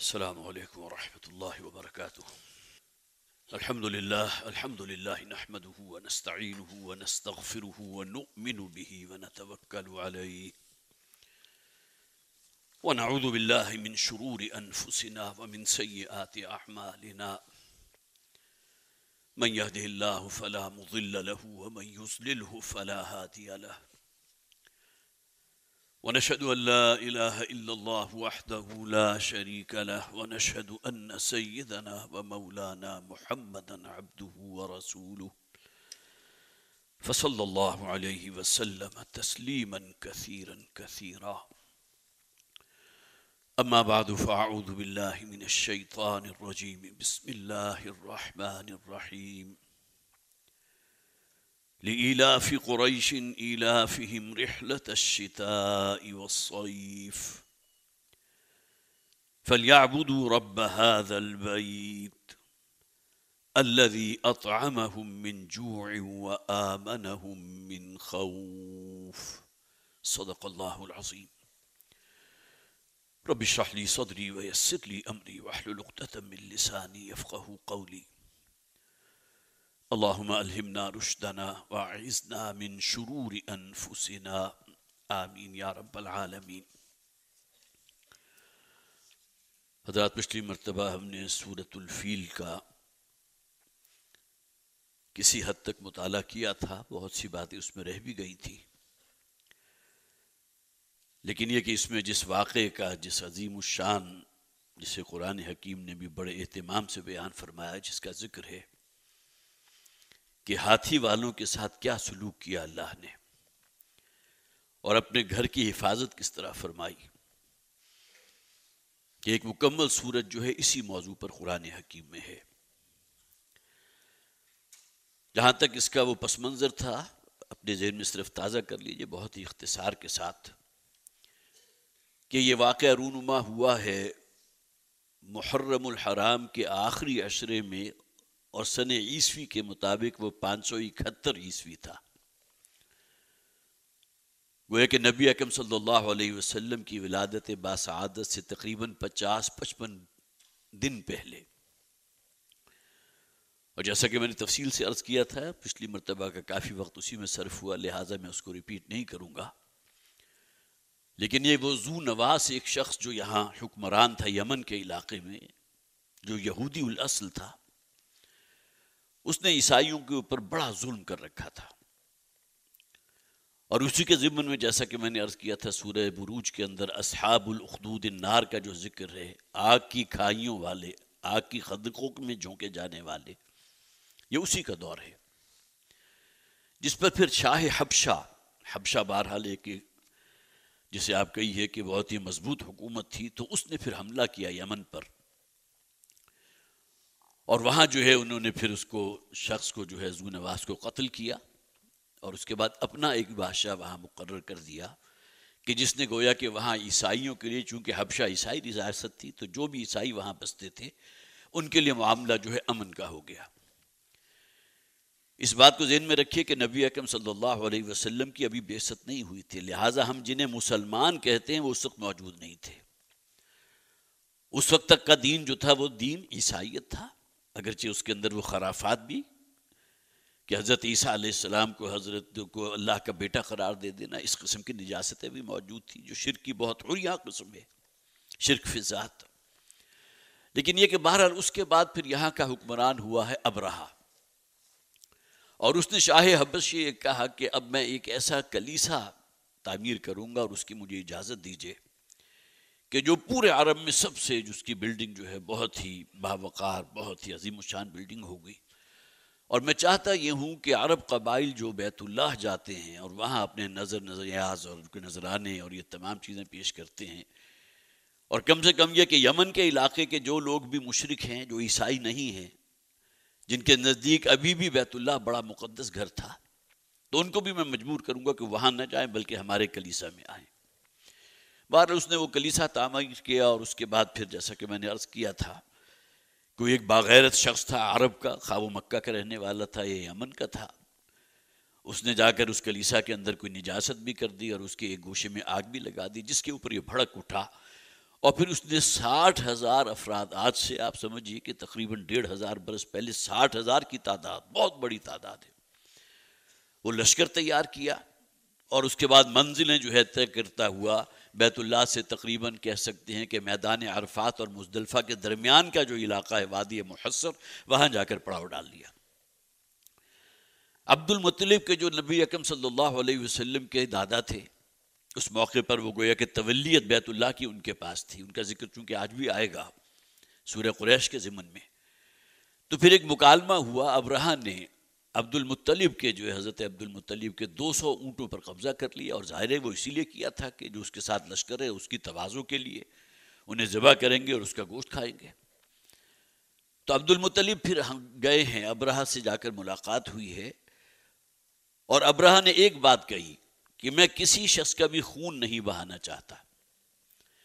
السلام عليكم ورحمة الله وبركاته الحمد لله الحمد لله نحمده ونستعينه ونستغفره ونؤمن به ونتوكل عليه ونعوذ بالله من شرور أنفسنا ومن سيئات أعمالنا من يهده الله فلا مضل له ومن يزلله فلا هادي له ونشهد أن لا إله إلا الله وحده لا شريك له ونشهد أن سيدنا ومولانا محمدا عبده ورسوله فصلى الله عليه وسلم تسليما كثيرا كثيرا أما بعد فأعوذ بالله من الشيطان الرجيم بسم الله الرحمن الرحيم لإيلاف قريش إيلافهم رحلة الشتاء والصيف فليعبدوا رب هذا البيت الذي أطعمهم من جوع وآمنهم من خوف صدق الله العظيم رب اشرح لي صدري ويسر لي أمري واحلل عقدة من لساني يفقه قولي اللهم ألهمنا رشدنا وأعذنا من شرور أنفسنا آمين या रब العالمين हजरत पिछली मरतबा हमने सूरतुल्फ़ील का किसी हद तक मुताल किया था बहुत सी बातें उसमें रह भी गई थी लेकिन यह कि इसमें जिस वाक़े का जिस अजीम शान जिसे कुरान हकीम ने भी बड़े अहतमाम से बयान फरमाया जिसका ज़िक्र है कि हाथी वालों के साथ क्या सलूक किया अल्लाह ने और अपने घर की हिफाजत किस तरह फरमाई कि एक मुकम्मल सूरत जो है इसी मौजू पर कुरान हकीम में है जहां तक इसका वो पस मंज़र था अपने जहन में सिर्फ ताज़ा कर लीजिए बहुत ही इख्तसार के साथ कि ये वाक़ रूनुमा हुआ है मुहर्रम हराम के आखिरी अशरे में और सन ईस्वी के मुताबिक वो पाँच सौ इकहत्तर ईस्वी था है कि नबी अकम वसल्लम की विलादत बासआदत से तकरीबन पचास पचपन दिन पहले और जैसा कि मैंने तफसील से अर्ज़ किया था पिछली मरतबा का काफ़ी वक्त उसी में सर्फ हुआ लिहाजा मैं उसको रिपीट नहीं करूँगा लेकिन ये वो जू नवास एक शख्स जो यहाँ हुक्मरान था यमन के इलाके में जो यहूदी उल असल था उसने ईसाइयों के ऊपर बड़ा जुल्म कर रखा था और उसी के ज़िम्मन में जैसा कि मैंने अर्ज़ किया था सूर्य बुरूज के अंदर असहाबुलखदूद नार का जो जिक्र है आग की खाइयों वाले आग की खदकों में झोंके जाने वाले ये उसी का दौर है जिस पर फिर शाह हबशा हबशा बहरहाल एक जिसे आप कही है कि बहुत ही मजबूत हुकूमत थी तो उसने फिर हमला किया यमन पर और वहाँ जो है उन्होंने फिर उसको शख्स को जो है जू नवाज को कत्ल किया और उसके बाद अपना एक बादशाह वहाँ मुकर कर दिया कि जिसने गोया कि वहाँ ईसाइयों के लिए चूँकि हबशा ईसाई रियासत थी तो जो भी ईसाई वहाँ बसते थे उनके लिए मामला जो है अमन का हो गया इस बात को जहन में रखिए कि नबी अकम सल्लल्लाहु अलैहि वसल्लम की अभी बेसत नहीं हुई थी लिहाजा हम जिन्हें मुसलमान कहते हैं वो उस वक्त मौजूद नहीं थे उस वक्त तक का दीन जो था वो दीन ईसाइत था अगरचे उसके अंदर वो खराफात भी कि हज़रत ईसा आलाम को हज़रत को अल्लाह का बेटा करार दे देना इस किस्म की निजातें भी मौजूद थी जो शिर की बहुत उड़िया किस्म है शिरक फिजात लेकिन यह कि बहरहाल उसके बाद फिर यहाँ का हुक्मरान हुआ है अब रहा और उसने शाह हबस ये कहा कि अब मैं एक ऐसा कलीसा तामीर करूँगा और उसकी मुझे इजाज़त दीजिए कि जो पूरे अरब में सबसे जिसकी बिल्डिंग जो है बहुत ही बावकार बहुत ही अजीम शान बिल्डिंग हो गई और मैं चाहता ये हूँ कि अरब कबाइल जो बैतुल्लाह जाते हैं और वहाँ अपने नज़र नजरियाज और उनके नजराने और ये तमाम चीज़ें पेश करते हैं और कम से कम यह कि यमन के इलाके के जो लोग भी मुशरक हैं जो ईसाई नहीं हैं जिनके नज़दीक अभी भी बैतुल्लाह बड़ा मुक़दस घर था तो उनको भी मैं मजबूर करूँगा कि वहाँ न जाएँ बल्कि हमारे कलीसा में आएँ बार उसने वो कलीसा तामा किया और उसके बाद फिर जैसा कि मैंने अर्ज़ किया था कोई एक बागैरत शख्स था अरब का खा मक्का का रहने वाला था ये यमन का था उसने जाकर उस कलीसा के अंदर कोई निजात भी कर दी और उसके एक गोशे में आग भी लगा दी जिसके ऊपर ये भड़क उठा और फिर उसने साठ हज़ार अफराद आज से आप समझिए कि तकरीबन डेढ़ हज़ार बरस पहले साठ हज़ार की तादाद बहुत बड़ी तादाद है वो लश्कर तैयार किया और उसके बाद मंजिलें जो है तय करता हुआ बैतुल्ला से तकरीबन कह सकते हैं कि मैदान अरफात और मुजदलफ़ा के दरमियान का जो इलाका है वादी महसर वहां जाकर पड़ाव डाल लिया अब्दुल मुतलिब के जो नबी अकम सल्लल्लाहु अलैहि वसल्लम के दादा थे उस मौके पर वो गोया कि तवलीत बैतुल्ला की उनके पास थी उनका जिक्र चूंकि आज भी आएगा सूर्य कुरैश के ज़िमन में तो फिर एक मुकालमा हुआ अब्रहा ने अब्दुल मुत्तलिब के जो है हज़रत अब्दुल मुत्तलिब के 200 ऊँटों पर कब्ज़ा कर लिया और ज़ाहिर है वो इसीलिए किया था कि जो उसके साथ लश्कर है उसकी तोज़ों के लिए उन्हें ज़बह करेंगे और उसका गोश्त खाएंगे तो अब्दुल मुत्तलिब फिर हम गए हैं अब्रहा से जाकर मुलाकात हुई है और अबराह ने एक बात कही कि मैं किसी शख्स का भी खून नहीं बहाना चाहता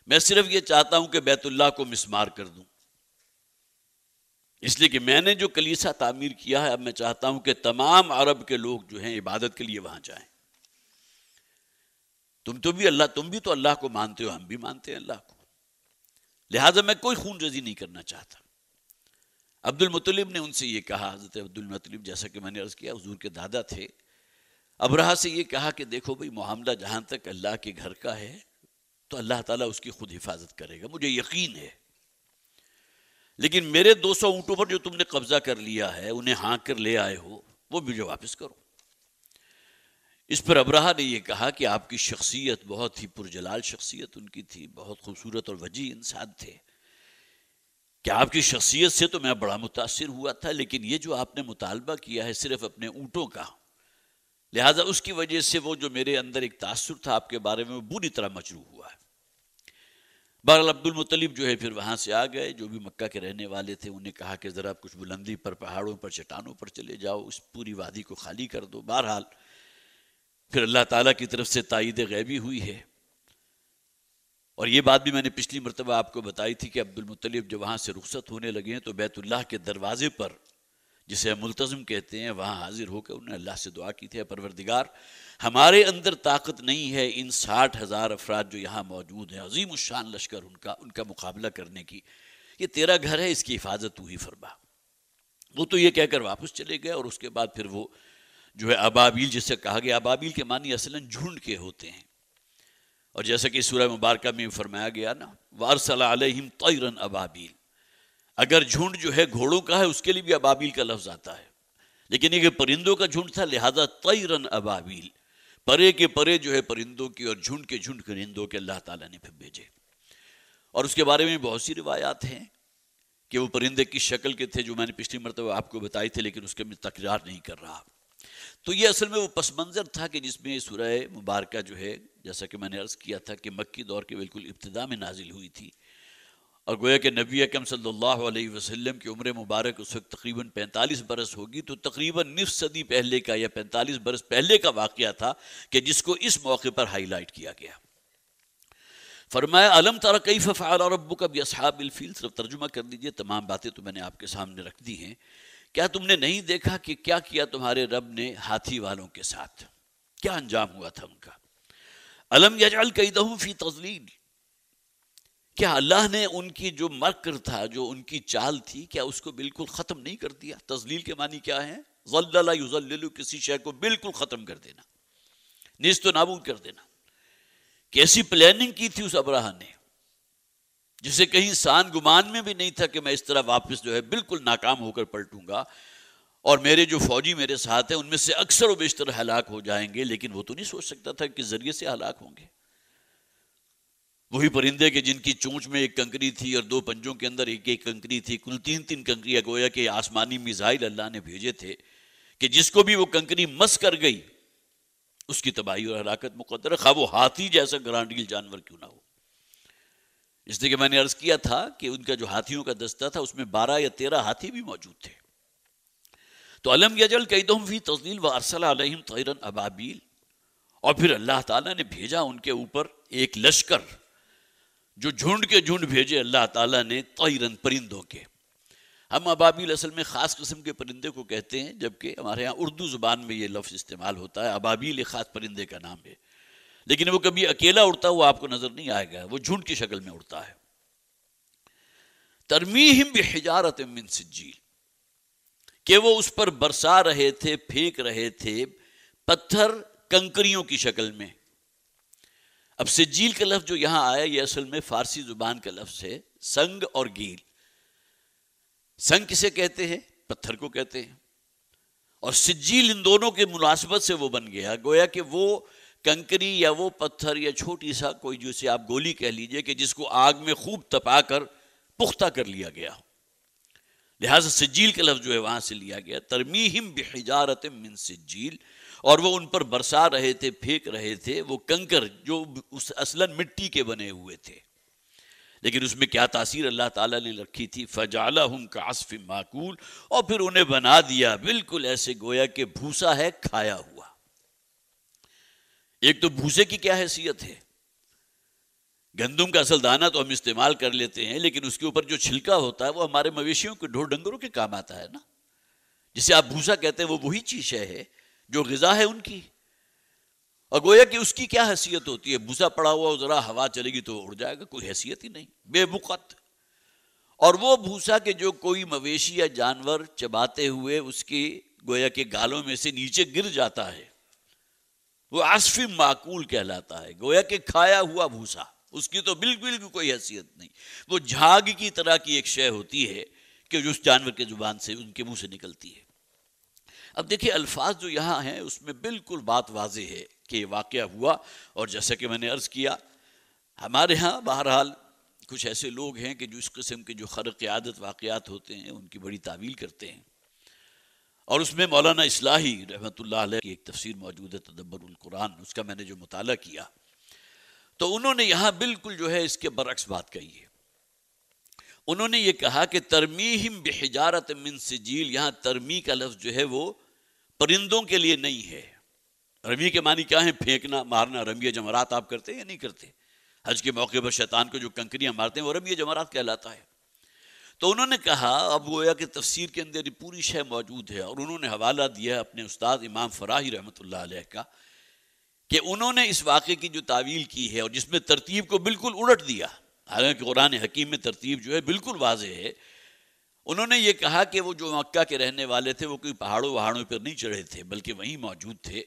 मैं सिर्फ ये चाहता हूँ कि बैतुल्ला को मिसमार कर दूँ इसलिए कि मैंने जो कलीसा तामीर किया है अब मैं चाहता हूं कि तमाम अरब के लोग जो हैं इबादत के लिए वहां जाएं तुम तो भी अल्लाह तुम भी तो अल्लाह को मानते हो हम भी मानते हैं अल्लाह को लिहाजा मैं कोई खून रजी नहीं करना चाहता अब्दुल मुतलिब ने उनसे ये कहा हजरत अब्दुल मुतलिब जैसा कि मैंने अर्ज़ किया हजूर के दादा थे रहा से ये कहा कि देखो भाई मामला जहां तक अल्लाह के घर का है तो अल्लाह ताला उसकी खुद हिफाजत करेगा मुझे यकीन है लेकिन मेरे 200 सौ ऊंटों पर जो तुमने कब्जा कर लिया है उन्हें हाँ कर ले आए हो वो मुझे वापस करो इस पर अब्राह ने यह कहा कि आपकी शख्सियत बहुत ही पुरजलाल शख्सियत उनकी थी बहुत खूबसूरत और वजी इंसान थे कि आपकी शख्सियत से तो मैं बड़ा मुतासर हुआ था लेकिन ये जो आपने मुतालबा किया है सिर्फ अपने ऊँटों का लिहाजा उसकी वजह से वो जो मेरे अंदर एक तासर था आपके बारे में बुरी तरह मजरू हुआ बहरल मुतलिब जो है फिर वहाँ से आ गए जो भी मक्का के रहने वाले थे उन्हें कहा कि ज़रा कुछ बुलंदी पर पहाड़ों पर चट्टानों पर चले जाओ उस पूरी वादी को खाली कर दो बहरहाल फिर अल्लाह ताला की तरफ से तइद गैबी हुई है और ये बात भी मैंने पिछली मरतबा आपको बताई थी कि अब्दुलमतलब जब वहाँ से रुख्सत होने लगे हैं तो बैतुल्लाह के दरवाजे पर जिसे हम मुलतज़म कहते हैं वहाँ हाजिर होकर उन्होंने अल्लाह से दुआ की थी परवरदिगार हमारे अंदर ताकत नहीं है इन साठ हज़ार अफराद जो यहाँ मौजूद हैं अजीम शान लश्कर उनका उनका मुकाबला करने की ये तेरा घर है इसकी हिफाजत तू ही फरमा वो तो ये कहकर वापस चले गए और उसके बाद फिर वो जो है अबाबील जिसे कहा गया अबाबील के मानी असलन झुंड के होते हैं और जैसा कि सूर्य मुबारक में फरमाया गया ना वारसल अलहिम तयरन अबाबील अगर झुंड जो है घोड़ों का है उसके लिए भी अबाबिल का लफ्ज आता है लेकिन ये परिंदों का झुंड था लिहाजा तय रन अबाबिल परे के परे जो है परिंदों की और झुंड के झुंड परिंदों के अल्लाह ताला ने फिर भेजे और उसके बारे में बहुत सी रिवायात हैं कि वो परिंदे किस शक्ल के थे जो मैंने पिछली मरतबा आपको बताई थी लेकिन उसके मैं तकरार नहीं कर रहा तो ये असल में वो पस मंज़र था कि जिसमें सुरह मुबारक जो है जैसा कि मैंने अर्ज़ किया था कि मक्की दौर के बिल्कुल इब्तदा में नाजिल हुई थी और गोया के नबी अकम अलैहि वसल्लम की उम्र मुबारक उस वक्त तकरीबन 45 बरस होगी तो तकरीबन निफ सदी पहले का या 45 बरस पहले का वाक़ था कि जिसको इस मौके पर हाईलाइट किया गया फरमायालम तारा कई फ़ाल अबू का भी असहाबिलफ़ील सिर्फ तो तर्जुमा कर दीजिए तमाम बातें तो मैंने आपके सामने रख दी हैं क्या तुमने नहीं देखा कि क्या किया तुम्हारे रब ने हाथी वालों के साथ क्या अंजाम हुआ था उनका अलम यजाल कई दहूफी तजलील क्या अल्लाह ने उनकी जो मकर था जो उनकी चाल थी क्या उसको बिल्कुल ख़त्म नहीं कर दिया तजलील के मानी क्या है जल्लू किसी शय को बिल्कुल ख़त्म कर देना निज तो नाबूद कर देना कैसी प्लानिंग की थी उस अब्रह ने जिसे कहीं सान गुमान में भी नहीं था कि मैं इस तरह वापस जो है बिल्कुल नाकाम होकर पलटूंगा और मेरे जो फौजी मेरे साथ हैं उनमें से अक्सर वो बेशतर हलाक हो जाएंगे लेकिन वो तो नहीं सोच सकता था कि जरिए से हलाक होंगे वही परिंदे के जिनकी चोंच में एक कंकरी थी और दो पंजों के अंदर एक एक कंकरी थी कुल तीन तीन कंकरियां गोया के आसमानी मिजाइल अल्लाह ने भेजे थे कि जिसको भी वो कंकरी मस कर गई उसकी तबाही और हलाकत मुकदर खा वो हाथी जैसा ग्रांडील जानवर क्यों ना हो इसलिए कि मैंने अर्ज किया था कि उनका जो हाथियों का दस्ता था उसमें बारह या तेरह हाथी भी मौजूद थे तो अलम गजल कई कैदम भी तस्लील व अरसलाम तैरन अबाबील और फिर अल्लाह ताला ने भेजा उनके ऊपर एक लश्कर जो झुंड के झुंड भेजे अल्लाह ताला ने तयरन परिंदों के हम अबाबिल असल में ख़ास किस्म के परिंदे को कहते हैं जबकि हमारे यहाँ उर्दू ज़ुबान में ये लफ्ज़ इस्तेमाल होता है अबाबिल ख़ास परिंदे का नाम है लेकिन वो कभी अकेला उड़ता हुआ आपको नज़र नहीं आएगा वो झुंड की शक्ल में उड़ता है तरमी हिम हिजारत मिन सिजील के वो उस पर बरसा रहे थे फेंक रहे थे पत्थर कंकरियों की शक्ल में अब सज्जील का लफ्ज़ जो यहां आया ये असल में फारसी ज़ुबान का लफ्ज़ है संग और गील संग किसे कहते हैं पत्थर को कहते हैं और सिज्जील इन दोनों के मुनासिबत से वो बन गया गोया कि वो कंकरी या वो पत्थर या छोटी सा कोई जिसे आप गोली कह लीजिए कि जिसको आग में खूब तपा कर पुख्ता कर लिया गया लिहाजा सिज्जील का लफ्ज़ जो है वहां से लिया गया तरमी बेहजारत मिन सज्जील और वो उन पर बरसा रहे थे फेंक रहे थे वो कंकर जो उस असलन मिट्टी के बने हुए थे लेकिन उसमें क्या तासीर अल्लाह ताला ने रखी थी फजाला हम कासफ माकूल और फिर उन्हें बना दिया बिल्कुल ऐसे गोया के भूसा है खाया हुआ एक तो भूसे की क्या हैसियत है गंदम का असल दाना तो हम इस्तेमाल कर लेते हैं लेकिन उसके ऊपर जो छिलका होता है वो हमारे मवेशियों के ढोर डंगरों के काम आता है ना जिसे आप भूसा कहते हैं वो वही चीज है जो गज़ा है उनकी और गोया कि उसकी क्या हैसियत होती है भूसा पड़ा हुआ ज़रा हवा चलेगी तो उड़ जाएगा कोई हैसियत ही नहीं बेबुकत और वो भूसा के जो कोई मवेशी या जानवर चबाते हुए उसकी गोया के गालों में से नीचे गिर जाता है वो आसफी माकूल कहलाता है गोया के खाया हुआ भूसा उसकी तो बिल्कुल कोई हैसियत नहीं वो झाग की तरह की एक शय होती है कि जो उस जानवर के जुबान से उनके मुंह से निकलती है अब देखिए अल्फाज जो यहाँ हैं उसमें बिल्कुल बात वाज है कि वाक़ हुआ और जैसा कि मैंने अर्ज़ किया हमारे यहाँ बहरहाल कुछ ऐसे लोग हैं कि जो इस किस्म के जो खरक आदत वाक़ात होते हैं उनकी बड़ी तावील करते हैं और उसमें मौलाना इसलाही रहमत की एक तफसीर मौजूद है तदब्बरक़ुरान उसका मैंने जो मुताल किया तो उन्होंने यहाँ बिल्कुल जो है इसके बरक्स बात कही है उन्होंने ये कहा कि तरमीम बेहजारत मिन सजील यहाँ तरमी का लफ्ज़ जो है वो परिंदों के लिए नहीं है रमी के मानी क्या है फेंकना मारना रमी जमरात आप करते हैं या नहीं करते हज के मौके पर शैतान को जो कंकरियां मारते हैं वो रमी जमरात कहलाता है तो उन्होंने कहा अब गोया कि तफसीर के अंदर पूरी शय मौजूद है और उन्होंने हवाला दिया अपने उस्ताद इमाम फराही रहमत का कि उन्होंने इस वाक़े की जो तावील की है और जिसमें तरतीब को बिल्कुल उलट दिया हालांकि कुरान हकीम में तरतीब जो है बिल्कुल वाज है उन्होंने ये कहा कि वो जो मक्का के रहने वाले थे वो कोई पहाड़ों वहाड़ों पर नहीं चढ़े थे बल्कि वहीं मौजूद थे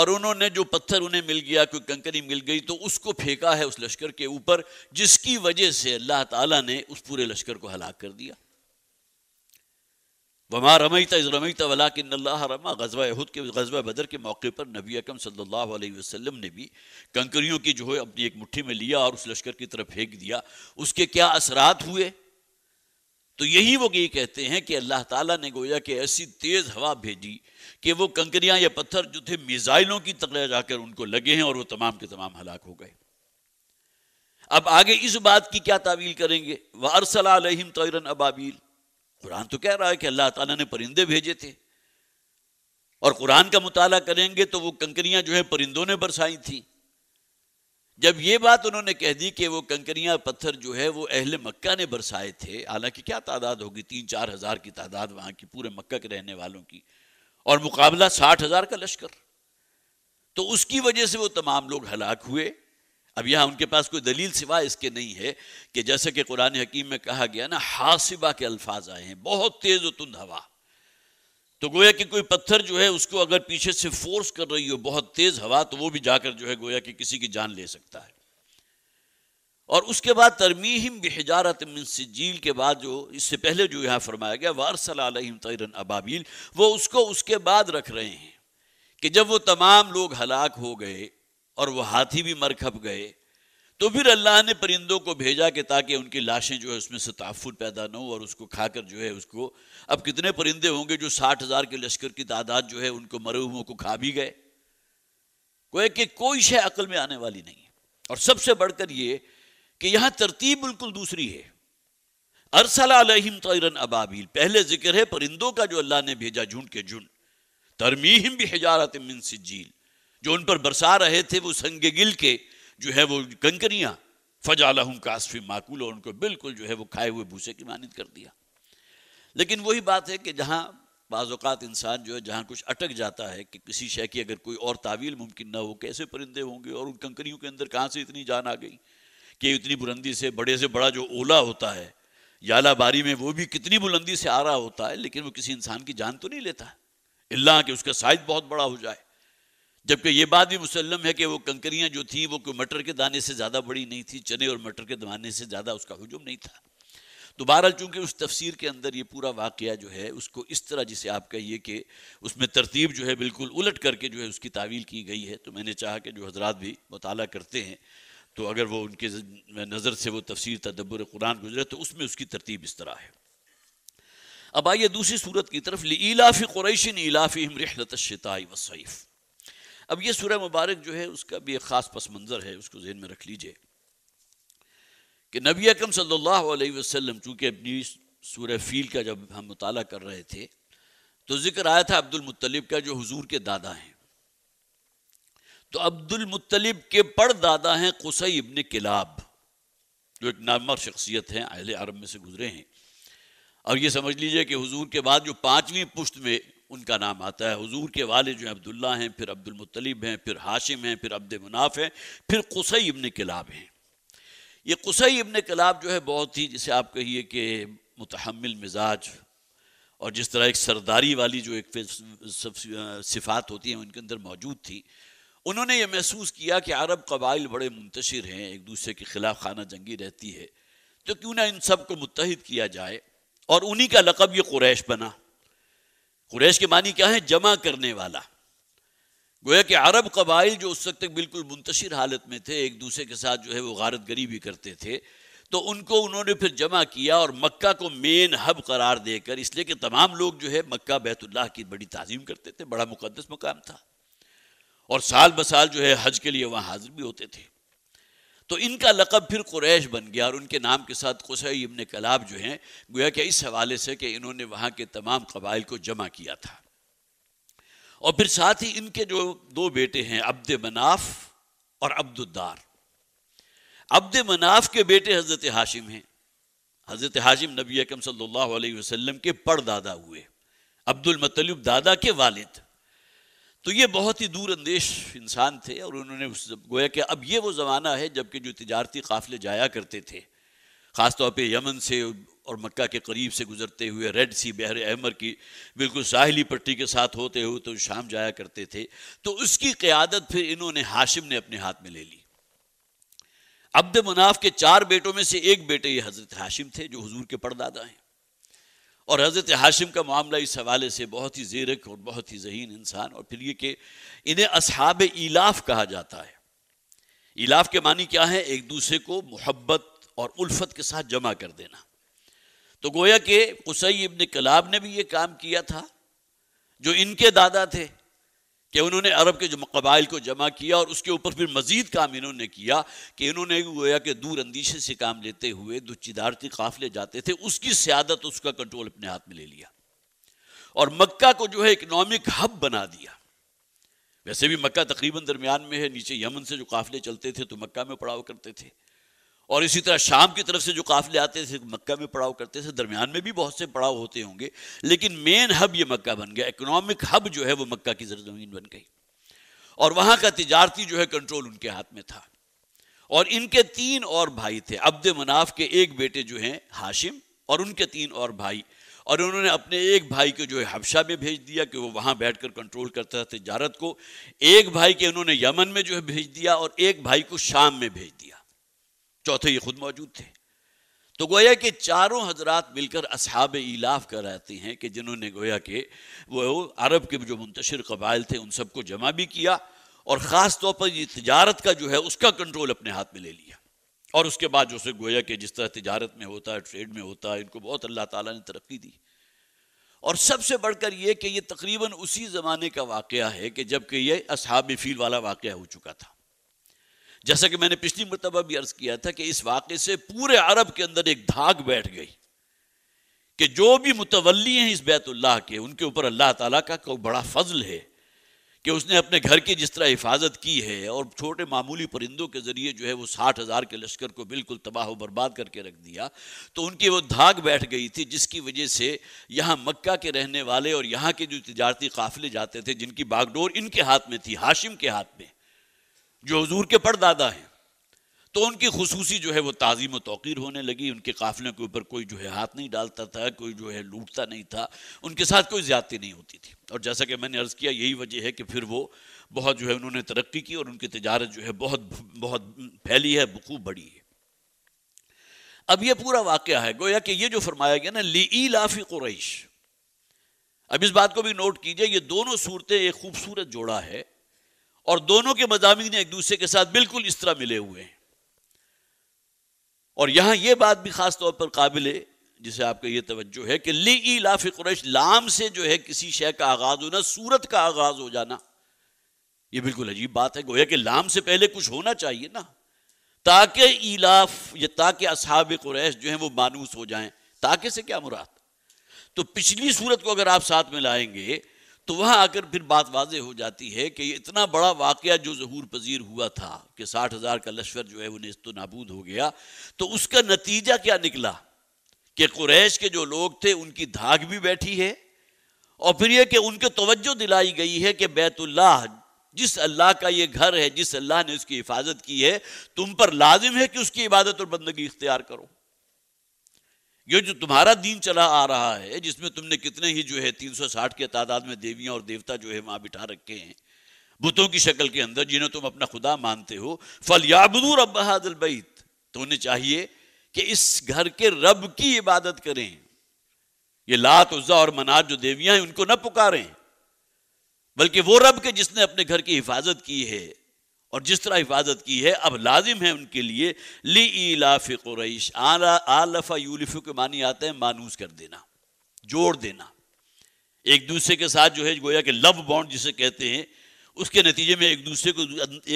और उन्होंने जो पत्थर उन्हें मिल गया कोई कंकरी मिल गई तो उसको फेंका है उस लश्कर के ऊपर जिसकी वजह से अल्लाह ताला ने उस पूरे लश्कर को हलाक कर दिया वमा रमईता इस रमईता वला कि रमा गजवा हद के गजवा बदर के मौके पर नबी अकम सल्लल्लाहु अलैहि वसल्लम ने भी कंकरियों की जो है अपनी एक मुट्ठी में लिया और उस लश्कर की तरफ फेंक दिया उसके क्या असरात हुए तो यही वो ये कहते हैं कि अल्लाह ताला ने गोया कि ऐसी तेज़ हवा भेजी कि वो कंकरियां या पत्थर जो थे मिज़ाइलों की तकड़े जाकर उनको लगे हैं और वो तमाम के तमाम हलाक हो गए अब आगे इस बात की क्या तावील करेंगे व तयरन अबाबील कुरान तो कह रहा है कि अल्लाह ताला ने परिंदे भेजे थे और कुरान का मुताला करेंगे तो वो कंकरियां जो है परिंदों ने बरसाई थी जब ये बात उन्होंने कह दी कि वो कंकरियां पत्थर जो है वो अहल मक्का ने बरसाए थे हालांकि क्या तादाद होगी तीन चार हज़ार की तादाद वहां की पूरे मक्का के रहने वालों की और मुकाबला साठ हज़ार का लश्कर तो उसकी वजह से वो तमाम लोग हलाक हुए अब यहां उनके पास कोई दलील सिवा इसके नहीं है कि जैसे कि कुरान हकीम में कहा गया ना हासिबा के अल्फाज आए हैं बहुत तेज़ व तुंद हवा तो गोया कि कोई पत्थर जो है उसको अगर पीछे से फोर्स कर रही हो बहुत तेज़ हवा तो वो भी जाकर जो है गोया कि किसी की जान ले सकता है और उसके बाद तरमीम बेहजारत मिन सजील के बाद जो इससे पहले जो यहाँ फरमाया गया वारसल आलम तैरन अबाबील वो उसको उसके बाद रख रहे हैं कि जब वो तमाम लोग हलाक हो गए और वह हाथी भी मरखप गए तो फिर अल्लाह ने परिंदों को भेजा कि ताकि उनकी लाशें जो है उसमें से तहफुल पैदा ना हो और उसको खाकर जो है उसको अब कितने परिंदे होंगे जो साठ हज़ार के लश्कर की तादाद जो है उनको मरहुमों को खा भी गए कोई कि कोई शय अकल में आने वाली नहीं और सबसे बढ़कर ये कि यहां तरतीब बिल्कुल दूसरी है अरसला तैरन अबाबिल पहले जिक्र है परिंदों का जो अल्लाह ने भेजा झुंड के झुंड तरमीम भी हजारत मिन सिजील जो उन पर बरसा रहे थे वो संग गिल के जो है वो कंकरियाँ फजालहम काशफी माकूल और उनको बिल्कुल जो है वो खाए हुए भूसे की मानद कर दिया लेकिन वही बात है कि जहाँ बाज़ात इंसान जो है जहाँ कुछ अटक जाता है कि किसी शय की अगर कोई और तावील मुमकिन ना हो कैसे परिंदे होंगे और उन कंकरियों के अंदर कहाँ से इतनी जान आ गई कि इतनी बुलंदी से बड़े से बड़ा जो ओला होता है याला बारी में वो भी कितनी बुलंदी से आ रहा होता है लेकिन वो किसी इंसान की जान तो नहीं लेता अल्लाह कि उसका साइज बहुत बड़ा हो जाए जबकि ये बात भी मुसलम है कि वो कंकरियाँ जो थी वो कोई मटर के दाने से ज़्यादा बड़ी नहीं थी चने और मटर के दाने से ज़्यादा उसका हजुम नहीं था तो बहरहाल चूँकि उस तफसीर के अंदर ये पूरा वाक़ जो है उसको इस तरह जिसे आप कहिए कि उसमें तरतीब जो है बिल्कुल उलट करके जो है उसकी तावील की गई है तो मैंने चाहा कि जो हजरात भी मताल करते हैं तो अगर वो उनके नज़र से वो तफसीर तदब्बर कुरान गुजरे तो उसमें उसकी तरतीब इस तरह है अब आइए दूसरी सूरत की तरफ इलाफ़ी कुरैशन इलाफ़ी हम रहलत शताई वसैफ़ अब ये सूर्य मुबारक जो है उसका भी एक ख़ास पस मंज़र है उसको जहन में रख लीजिए कि नबी अकम सल्लल्लाहु चूँकि अपनी सूर्य फील का जब हम मुताल कर रहे थे तो ज़िक्र आया था अब्दुल मुतलिब का जो हजूर के दादा हैं तो अब्दुल मुत्तलिब के पड़ दादा हैं कुसई इबन किलाब जो एक नामा शख्सियत हैं अहिल अरब में से गुजरे हैं और ये समझ लीजिए कि हुजूर के बाद जो पांचवी पुश्त में उनका नाम आता है हुजूर के वाले जो हैं अब्दुल्ला हैं फिर अब्दुलमतलब हैं फिर हाशिम हैं फिर अब्द मुनाफ हैं फिर कुसई इबन किलाब हैं ये कुसई इबन किलाब जो है बहुत ही जिसे आप कहिए कि मतहमल मिजाज और जिस तरह एक सरदारी वाली जो एक सिफात होती हैं उनके अंदर मौजूद थी उन्होंने ये महसूस किया कि अरब कबाइल बड़े मुंतशिर हैं एक दूसरे के ख़िलाफ़ खाना जंगी रहती है तो क्यों ना इन सब को मुतहद किया जाए और उन्हीं का लकब ये कुरैश बना कुरैश के मानी क्या है जमा करने वाला गोया के अरब कबाइल जो उस वक्त तक बिल्कुल मुंतशिर हालत में थे एक दूसरे के साथ जो है वो गारत गरी भी करते थे तो उनको उन्होंने फिर जमा किया और मक्का को मेन हब करार देकर इसलिए कि तमाम लोग जो है मक्का बैतुल्लाह की बड़ी तजीम करते थे बड़ा मुकदस मुकाम था और साल ब साल जो है हज के लिए वहाँ हाजिर भी होते थे तो इनका लकब फिर कुरैश बन गया और उनके नाम के साथ कुसई इब्ने कलाब जो हैं गोया कि इस हवाले से कि इन्होंने वहाँ के तमाम कबाइल को जमा किया था और फिर साथ ही इनके जो दो बेटे हैं अब्द मनाफ और अब्दुद्दार अब्द मनाफ के बेटे हज़रत हाशिम हैं हज़रत हाशिम नबी अकम सल्लल्लाहु अलैहि वसल्लम के पड़दादा हुए अब्दुल मतलब दादा के वालिद तो ये बहुत ही दूर अंदेश इंसान थे और उन्होंने उस गोया कि अब ये वो ज़माना है जबकि जो तजारती काफ़िले जाया करते थे ख़ास तौर यमन से और मक्का के करीब से गुजरते हुए रेड सी बहर अहमर की बिल्कुल साहली पट्टी के साथ होते हुए तो शाम जाया करते थे तो उसकी क़्यादत फिर इन्होंने हाशिम ने अपने हाथ में ले ली अब्द मुनाफ के चार बेटों में से एक बेटे ये हज़रत हाशिम थे जो हजूर के पड़दादा हैं और हज़रत हाशिम का मामला इस हवाले से बहुत ही ज़ीरक और बहुत ही जहीन इंसान और फिर ये कि इन्हें असहाब इलाफ कहा जाता है इलाफ के मानी क्या है एक दूसरे को मोहब्बत और उल्फत के साथ जमा कर देना तो गोया के कुसई इबन कलाब ने भी ये काम किया था जो इनके दादा थे कि उन्होंने अरब के जो कबाइल को जमा किया और उसके ऊपर फिर मजीद काम इन्होंने किया कि इन्होंने गोया कि दूर अंदीशे से काम लेते हुए जो चिदारती काफिले जाते थे उसकी सियादत उसका कंट्रोल अपने हाथ में ले लिया और मक्का को जो है इकनॉमिक हब बना दिया वैसे भी मक्का तकरीबन दरमियान में है नीचे यमन से जो काफिले चलते थे तो मक्का में पड़ाव करते थे और इसी तरह शाम की तरफ से जो काफिले आते थे मक्का में पड़ाव करते थे दरमियान में भी बहुत से पड़ाव होते होंगे लेकिन मेन हब ये मक्का बन गया इकोनॉमिक हब जो है वो मक्का की जरजमीन बन गई और वहाँ का तजारती जो है कंट्रोल उनके हाथ में था और इनके तीन और भाई थे अब्द मनाफ के एक बेटे जो हैं हाशिम और उनके तीन और भाई और उन्होंने अपने एक भाई को जो है हबशा में भेज दिया कि वो वहाँ बैठकर कंट्रोल करता था तजारत को एक भाई के उन्होंने यमन में जो है भेज दिया और एक भाई को शाम में भेज दिया चौथे ये खुद मौजूद थे तो गोया के चारों हजरात मिलकर असहाब इलाफ कर रहते हैं कि जिन्होंने गोया के वो अरब के जो मुंतशर कबाइल थे उन सबको जमा भी किया और ख़ास तौर पर ये तजारत का जो है उसका कंट्रोल अपने हाथ में ले लिया और उसके बाद जो से गोया के जिस तरह तजारत में होता है ट्रेड में होता है इनको बहुत अल्लाह ताला ने तरक्की दी और सबसे बढ़कर ये कि ये तकरीबन उसी ज़माने का वाक़ है कि जबकि ये असहाब फील वाला वाक़ हो चुका था जैसा कि मैंने पिछली मरतबा भी अर्ज किया था कि इस वाक़े से पूरे अरब के अंदर एक धाक बैठ गई कि जो भी मुतवली हैं इस बैतुल्लाह के उनके ऊपर अल्लाह ताला का बड़ा फजल है कि उसने अपने घर की जिस तरह हिफाजत की है और छोटे मामूली परिंदों के ज़रिए जो है वो साठ हज़ार के लश्कर को बिल्कुल तबाह व बर्बाद करके रख दिया तो उनकी वो धाक बैठ गई थी जिसकी वजह से यहाँ मक्का के रहने वाले और यहाँ के जो तजारती काफ़िले जाते थे जिनकी बागडोर इनके हाथ में थी हाशिम के हाथ में जो हजूर के परदादा हैं तो उनकी खसूसी जो है वो तज़ीम तोक़ीर होने लगी उनके काफिले के ऊपर कोई जो है हाथ नहीं डालता था कोई जो है लूटता नहीं था उनके साथ कोई ज़्यादती नहीं होती थी और जैसा कि मैंने अर्ज़ किया यही वजह है कि फिर वो बहुत जो है उन्होंने तरक्की की और उनकी तजारत जो है बहुत बहुत फैली है बखूब बढ़ी है अब यह पूरा वाक़ है गोया कि ये जो फरमाया गया ना ली लाफी क्रैश अब इस बात को भी नोट कीजिए ये दोनों सूरतें एक खूबसूरत जोड़ा है और दोनों के मजामी एक दूसरे के साथ बिल्कुल इस तरह मिले हुए हैं और यहां यह बात भी खास तौर पर काबिल है जिसे आपका यह तवज्जो है कि ली ई लाफ कुरैश लाम से जो है किसी शय का आगाज होना सूरत का आगाज हो जाना यह बिल्कुल अजीब बात है गोया कि लाम से पहले कुछ होना चाहिए ना ताकि ईलाफ या ताकि असहाब कुरैश जो है वो मानूस हो जाए ताकि से क्या मुराद तो पिछली सूरत को अगर आप साथ में लाएंगे तो वह आकर फिर बात वाजे हो जाती है कि इतना बड़ा वाकया जो जहूर पजीर हुआ था कि साठ हज़ार का लश्कर जो है वो तो नाबूद हो गया तो उसका नतीजा क्या निकला कि कुरैश के जो लोग थे उनकी धाक भी बैठी है और फिर यह कि उनके तवज्जो दिलाई गई है कि बैतुल्लाह जिस अल्लाह का ये घर है जिस अल्लाह ने उसकी हिफाजत की है तुम पर लाजिम है कि उसकी इबादत और बंदगी इख्तियार करो ये जो तुम्हारा दीन चला आ रहा है जिसमें तुमने कितने ही जो है 360 के तादाद में देवियां और देवता जो है वहां बिठा रखे हैं बुतों की शक्ल के अंदर जिन्हें तुम अपना खुदा मानते हो फल याबदूर रब बहादुल बैत तो उन्हें चाहिए कि इस घर के रब की इबादत करें ये लात उज्जा और मनाज जो देवियां हैं उनको न पुकारें बल्कि वो रब के जिसने अपने घर की हिफाजत की है और जिस तरह हिफाजत की है अब लाजिम है उनके लिए ली इलाफ कुरैश आला आलफा यूलिफ के मानी आते हैं मानूस कर देना जोड़ देना एक दूसरे के साथ जो है गोया के लव बॉन्ड जिसे कहते हैं उसके नतीजे में एक दूसरे को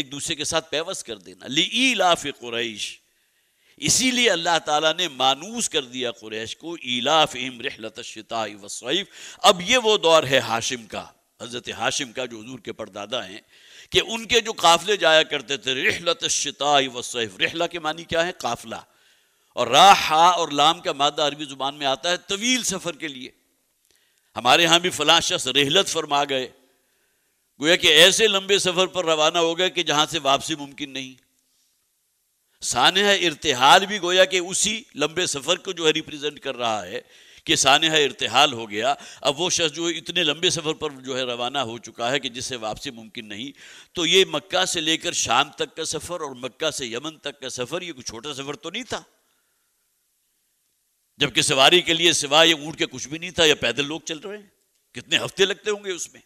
एक दूसरे के साथ पैवस कर देना ली इलाफ कुरैश इसीलिए अल्लाह ताला ने मानूस कर दिया कुरैश को इलाफ इम रहलत शताई वसैफ अब ये वो दौर है हाशिम का हज़रत हाशिम का जो हजूर के परदादा हैं कि उनके जो काफ़िले जाया करते थे रहलत शिता वसैफ रहला के मानी क्या है काफ़िला और राहा और लाम का मादा अरबी ज़ुबान में आता है तवील सफ़र के लिए हमारे यहाँ भी फलां शख्स रहलत फरमा गए गोया कि ऐसे लंबे सफ़र पर रवाना हो गए कि जहां से वापसी मुमकिन नहीं सान इरतहाल भी गोया कि उसी लंबे सफ़र को जो है रिप्रेजेंट कर रहा है कि सानहा इरतहाल हो गया अब वो शख्स जो इतने लंबे सफ़र पर जो है रवाना हो चुका है कि जिससे वापसी मुमकिन नहीं तो ये मक्का से लेकर शाम तक का सफ़र और मक्का से यमन तक का सफ़र ये कोई छोटा सफ़र तो नहीं था जबकि सवारी के लिए सिवाय ऊँट के कुछ भी नहीं था या पैदल लोग चल रहे हैं कितने हफ्ते लगते होंगे उसमें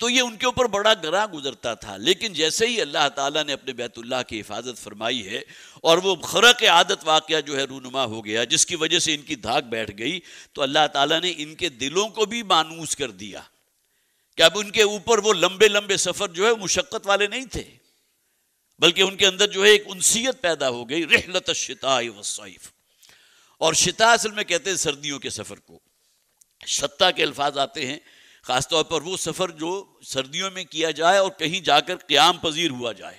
तो ये उनके ऊपर बड़ा गरा गुजरता था लेकिन जैसे ही अल्लाह ताला ने अपने बैतुल्लाह की हिफाजत फरमाई है और वो खरक आदत वाक़ जो है रूनुमा हो गया जिसकी वजह से इनकी धाक बैठ गई तो अल्लाह ताला ने इनके दिलों को भी मानूस कर दिया कि अब उनके ऊपर वो लंबे लंबे सफ़र जो है मुशक्क़त वाले नहीं थे बल्कि उनके अंदर जो है एक उनसीयत पैदा हो गई रहलत शिता वसाइफ और शिता असल में कहते हैं सर्दियों के सफ़र को शत्ता के अल्फाज आते हैं ख़ासतौर पर वो सफ़र जो सर्दियों में किया जाए और कहीं जाकर क़्याम पजीर हुआ जाए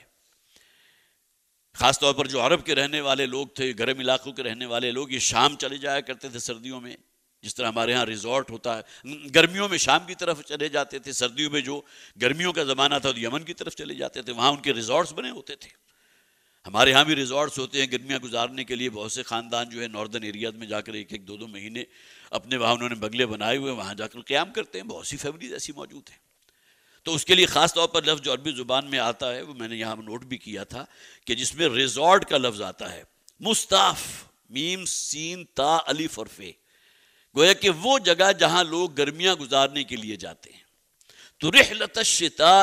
ख़ासतौर पर जो अरब के रहने वाले लोग थे गर्म इलाकों के रहने वाले लोग ये शाम चले जाया करते थे सर्दियों में जिस तरह हमारे यहाँ रिजॉर्ट होता है गर्मियों में शाम की तरफ चले जाते थे सर्दियों में जो गर्मियों का ज़माना था तो यमन की तरफ चले जाते थे वहाँ उनके रिजॉर्ट्स बने होते थे हमारे यहाँ भी रिजॉर्ट्स होते हैं गर्मियाँ गुजारने के लिए बहुत से ख़ानदान जो है नॉर्दर्न एरियाज में जाकर एक एक दो दो महीने अपने वहाँ उन्होंने बंगले बनाए हुए वहाँ जाकर क्याम करते हैं बहुत सी फैमिलीज ऐसी मौजूद हैं तो उसके लिए ख़ास तौर पर लफ्ज़ अरबी ज़ुबान में आता है वो मैंने यहाँ नोट भी किया था कि जिसमें रिजॉर्ट का लफ्ज़ आता है मुस्ताफ मीम सीन ता अली फरफे गोया कि वो जगह जहाँ लोग गर्मियाँ गुजारने के लिए जाते हैं तो रिहलत शिता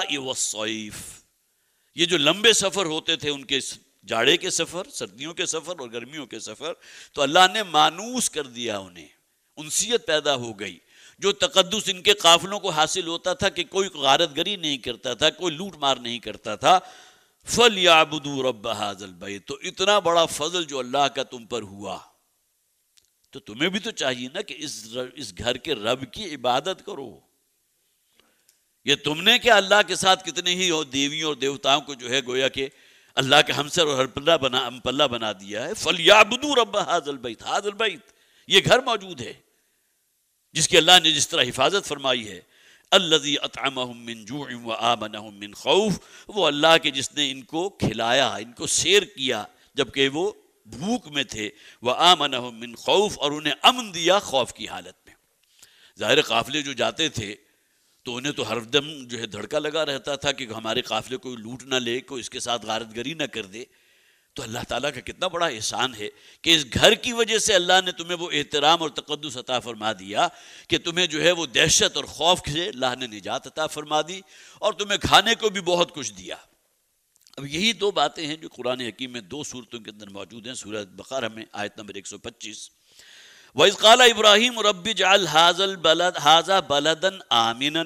ये जो लंबे सफ़र होते थे उनके जाड़े के सफ़र सर्दियों के सफ़र और गर्मियों के सफ़र तो अल्लाह ने मानूस कर दिया उन्हें उनसीयत पैदा हो गई जो तकदस इनके काफिलों को हासिल होता था कि कोई गारत गरी नहीं करता था कोई लूट मार नहीं करता था फल याबदू रब हाजल भाई तो इतना बड़ा फजल जो अल्लाह का तुम पर हुआ तो तुम्हें भी तो चाहिए ना कि इस र, इस घर के रब की इबादत करो ये तुमने क्या अल्लाह के साथ कितने ही हो देवियों और देवताओं को जो है गोया के अल्लाह का हमसर और हरपल्ला बना अम्पल्ला बना दिया है फलियाबदू रब हाजल बैत ये घर मौजूद है जिसकी अल्लाह ने जिस तरह हिफाजत फरमाई है अल्लजी मिन जू व आमन मिन खौफ वो अल्लाह के जिसने इनको खिलाया इनको शेर किया जबकि वो भूख में थे वह आमन मिन खौफ और उन्हें अमन दिया खौफ की हालत में ज़ाहिर काफिले जो जाते थे तो उन्हें तो हरदम जो है धड़का लगा रहता था कि हमारे काफिले कोई लूट ना ले कोई इसके साथ गारतगरी ना कर दे तो अल्लाह ताला का कितना बड़ा एहसान है कि इस घर की वजह से अल्लाह ने तुम्हें वो एहतराम और तकदस अता फरमा दिया कि तुम्हें जो है वो दहशत और खौफ से अल्लाह ने निजात अता फरमा दी और तुम्हें खाने को भी बहुत कुछ दिया अब यही दो बातें हैं जो कुरान हकीम में दो सूरतों के अंदर मौजूद हैं सूरत बकर में आयत नंबर एक सौ पच्चीस वैज काला इब्राहिम रबी जाल हाजल बलद हाजा बलदन आमिन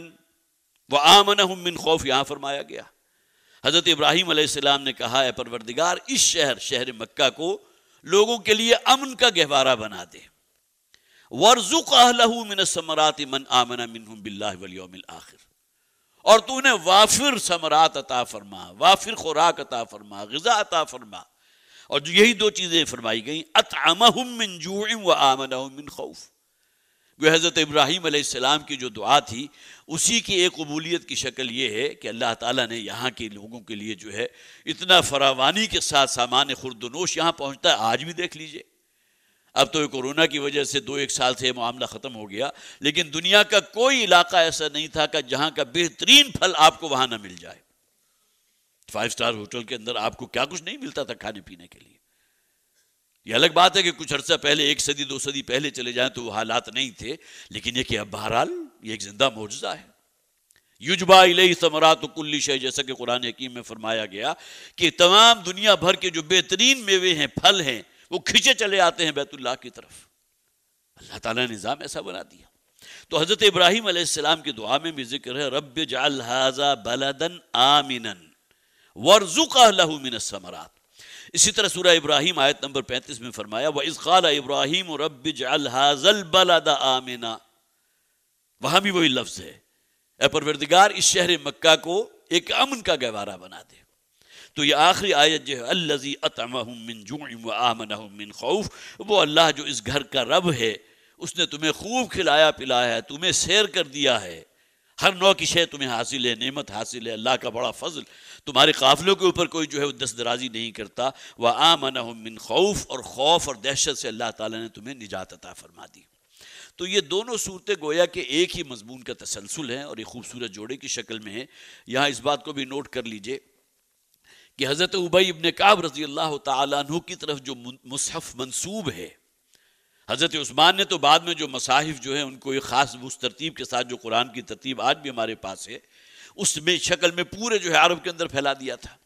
व आमन मिन खौफ यहाँ फरमाया गया हज़रत इब्राहिम आसमाम ने कहा है परवरदिगार इस शहर शहर मक्का को लोगों के लिए अमन का गहवारा बना दे वर्जुक अहलहू मिन समरात मन आमना मिन बिल्लामिल आखिर और तू उन्हें वाफिर समरात अता फरमा वाफिर खुराक अता फरमा गज़ा अता फरमा और यही दो चीज़ें फरमाई गई अतमन जूम व आमन खौफ गो हज़रत इब्राहिम आसमाम की जो दुआ थी उसी की एक कबूलीत की शक्ल ये है कि अल्लाह ताली ने यहाँ के लोगों के लिए जो है इतना फरावानी के साथ सामान खुरदनोश यहाँ पहुँचता है आज भी देख लीजिए अब तो कोरोना की वजह से दो एक साल से यह मामला ख़त्म हो गया लेकिन दुनिया का कोई इलाका ऐसा नहीं था कि जहाँ का बेहतरीन फल आपको वहाँ ना मिल जाए फाइव स्टार होटल के अंदर आपको क्या कुछ नहीं मिलता था खाने पीने के लिए यह अलग बात है कि कुछ अर्सा पहले एक सदी दो सदी पहले चले जाएं तो वो हालात नहीं थे लेकिन ये कि अब बहरहाल ये एक जिंदा मुआजा है युजबा समरा तो कुल्ली शह जैसा कि कुरान हकीम में फरमाया गया कि तमाम दुनिया भर के जो बेहतरीन मेवे हैं फल हैं वो खींचे चले आते हैं बैतुल्लाह की तरफ अल्लाह ताला ने निज़ाम ऐसा बना दिया तो हज़रत इब्राहिम के की दुआ में भी जिक्र है रब जाल हाजा बलदन आमिनन वर्जुका लहू इसी तरह सूर्य इब्राहिम आयत नंबर पैंतीस में फरमाया वह इस खाला इब्राहिम रब हाजल बलदा आमिना वहां भी वही लफ्ज़ है ए परवरदिगार इस शहर मक्का को एक अमन का गवारा बना दे तो ये आखिरी आयत जो है अल्लजी मिन खौफ वो अल्लाह जो इस घर का रब है उसने तुम्हें खूब खिलाया पिलाया है तुम्हें सैर कर दिया है हर नौ की शय तुम्हें हासिल है नेमत हासिल है अल्लाह का बड़ा फजल तुम्हारे काफिलों के ऊपर कोई जो है वो दस दराजी नहीं करता वह आमन मिन खौफ और खौफ और दहशत से अल्लाह ताला ने तुम्हें निजात अता फरमा दी तो ये दोनों सूरतें गोया के एक ही मजमून का तसलसल है और ये खूबसूरत जोड़े की शक्ल में है यहाँ इस बात को भी नोट कर लीजिए कि हज़रत उबई इबन काब रज़ी अल्लाह तु की तरफ जो मुसहफ़ मनसूब है हज़रत उस्मान ने तो बाद में जो मसाहिफ जो है उनको एक ख़ास उस तरतीब के साथ जो कुरान की तरतीब आज भी हमारे पास है उसमें शक्ल में पूरे जो है अरब के अंदर फैला दिया था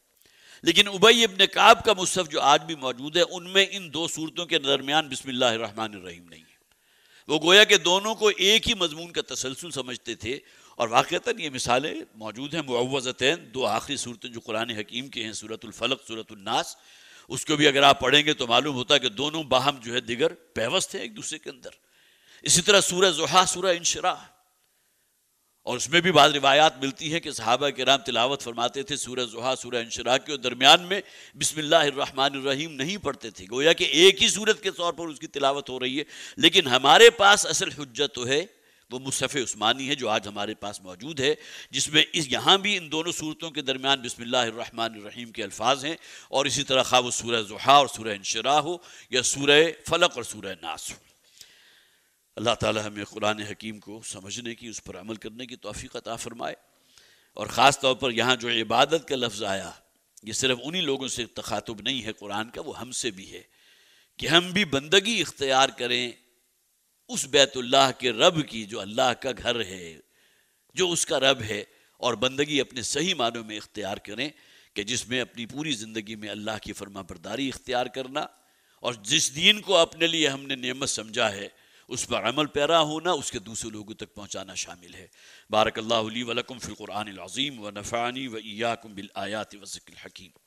लेकिन उबई इबन काब का मुसफ़ जो आज भी मौजूद है उनमें इन दो सूरतों के दरमियान बसमान रहीम नहीं है वो गोया के दोनों को एक ही मजमून का तसलसल समझते थे और वाक़ता ये मिसालें मौजूद हैं मुआवज़तैन दो आखिरी सूरतें जो कुरान हकीम के हैं सूरतलफ़लक सूरतनास उसको भी अगर आप पढ़ेंगे तो मालूम होता है कि दोनों बाहम जो है दिगर पैवस्त है एक दूसरे के अंदर इसी तरह सूर्य जुहा सूर्य इंशरा और उसमें भी बाद रिवायात मिलती है कि सहाबा के राम तिलावत फरमाते थे सूर्य जुहा सूर्य इंशरा के दरमियान में बिसमीम नहीं पढ़ते थे गोया कि एक ही सूरत के तौर पर उसकी तिलावत हो रही है लेकिन हमारे पास असल हजत तो है वो मुसफ़ उस्मानी है जो आज हमारे पास मौजूद है जिसमें इस यहाँ भी इन दोनों सूरतों के दरमियान बसमीम के अल्फाज हैं और इसी तरह खा वो सूर जुहा और सूर इनशरा हो या सूर फलक और सूर नास हो अल्लाह ताली हमें कुरान हकीम को समझने की उस पर अमल करने की तोफ़ी अता फरमाए और ख़ास तौर पर यहाँ जो इबादत का लफ्ज़ आया ये सिर्फ उन्हीं लोगों से तखातब नहीं है कुरान का वो हमसे भी है कि हम भी बंदगी इख्तियार करें उस बैतुल्लाह के रब की जो अल्लाह का घर है जो उसका रब है और बंदगी अपने सही मानों में इख्तियार करें कि जिसमें अपनी पूरी ज़िंदगी में अल्लाह की फर्मा बरदारी इख्तियार करना और जिस दीन को अपने लिए हमने नियमत समझा है उस पर अमल पैरा होना उसके दूसरे लोगों तक पहुँचाना शामिल है बारक अल्लाह वलकम फ़िलकुरान अज़ीम व नफ़ानी व इयाकुम बिल आयात वज़िक्ल हकीम